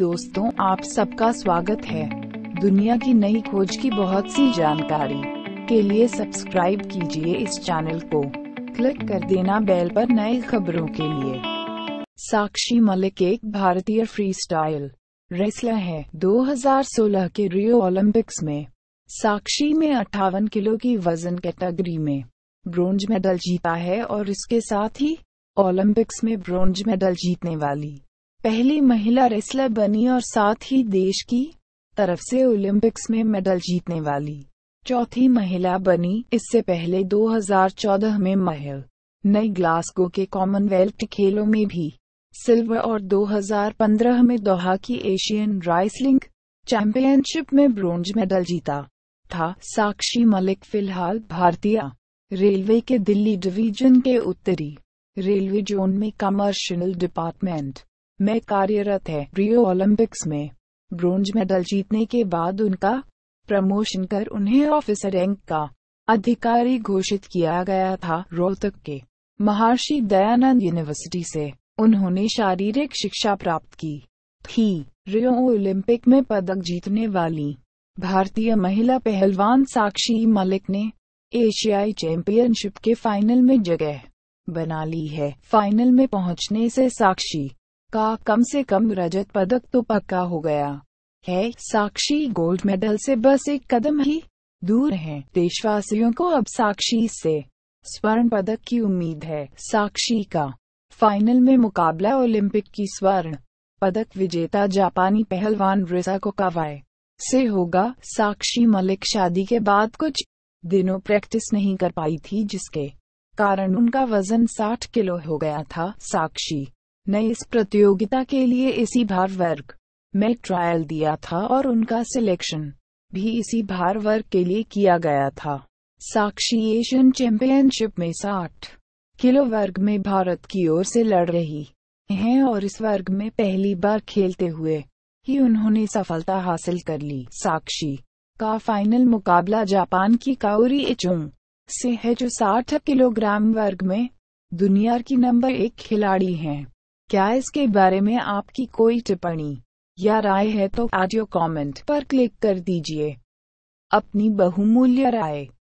दोस्तों आप सबका स्वागत है दुनिया की नई खोज की बहुत सी जानकारी के लिए सब्सक्राइब कीजिए इस चैनल को क्लिक कर देना बेल पर नए खबरों के लिए साक्षी मलिक एक भारतीय फ्री स्टाइल रेसलर है 2016 के रियो ओलंपिक्स में साक्षी में अठावन किलो की वजन कैटेगरी में ब्रोंज मेडल जीता है और इसके साथ ही ओलंपिक्स में ब्रोंज मेडल जीतने वाली पहली महिला रेसलर बनी और साथ ही देश की तरफ से ओलंपिक्स में मेडल जीतने वाली चौथी महिला बनी इससे पहले 2014 में महल नई ग्लासगो के कॉमनवेल्थ खेलों में भी सिल्वर और 2015 में दोहा की एशियन राइसलिंग चैंपियनशिप में ब्रोंज मेडल जीता था साक्षी मलिक फिलहाल भारतीय रेलवे के दिल्ली डिवीजन के उत्तरी रेलवे जोन में कमर्शियल डिपार्टमेंट में कार्यरत है रियो ओलंपिक्स में ब्रोंज मेडल जीतने के बाद उनका प्रमोशन कर उन्हें ऑफिसर रैंक का अधिकारी घोषित किया गया था रोहतक के महर्षि दयानंद यूनिवर्सिटी से उन्होंने शारीरिक शिक्षा प्राप्त की थी रियो ओलंपिक में पदक जीतने वाली भारतीय महिला पहलवान साक्षी मलिक ने एशियाई चैंपियनशिप के फाइनल में जगह बना ली है फाइनल में पहुंचने से साक्षी का कम से कम रजत पदक तो पक्का हो गया है साक्षी गोल्ड मेडल से बस एक कदम ही दूर है देशवासियों को अब साक्षी से स्वर्ण पदक की उम्मीद है साक्षी का फाइनल में मुकाबला ओलंपिक की स्वर्ण पदक विजेता जापानी पहलवान रिसा को कवाए से होगा साक्षी मलिक शादी के बाद कुछ दिनों प्रैक्टिस नहीं कर पाई थी जिसके कारण उनका वजन 60 किलो हो गया था साक्षी ने इस प्रतियोगिता के लिए इसी भार वर्ग में ट्रायल दिया था और उनका सिलेक्शन भी इसी भार वर्ग के लिए किया गया था साक्षी एशियन चैंपियनशिप में 60 किलो वर्ग में भारत की ओर से लड़ रही हैं और इस वर्ग में पहली बार खेलते हुए ही उन्होंने सफलता हासिल कर ली साक्षी का फाइनल मुकाबला जापान की काउरी एचुंग से है जो 60 किलोग्राम वर्ग में दुनिया की नंबर एक खिलाड़ी हैं क्या इसके बारे में आपकी कोई टिप्पणी या राय है तो ऑडियो कमेंट पर क्लिक कर दीजिए अपनी बहुमूल्य राय